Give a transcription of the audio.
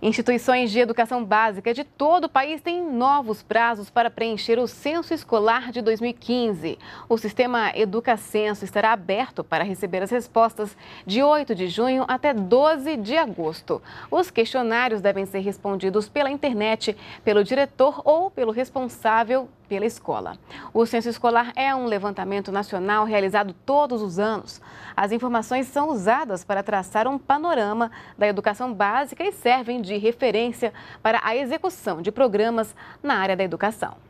Instituições de educação básica de todo o país têm novos prazos para preencher o censo escolar de 2015. O sistema EducaCenso estará aberto para receber as respostas de 8 de junho até 12 de agosto. Os questionários devem ser respondidos pela internet, pelo diretor ou pelo responsável pela escola. O censo escolar é um levantamento nacional realizado todos os anos. As informações são usadas para traçar um panorama da educação básica e servem de referência para a execução de programas na área da educação.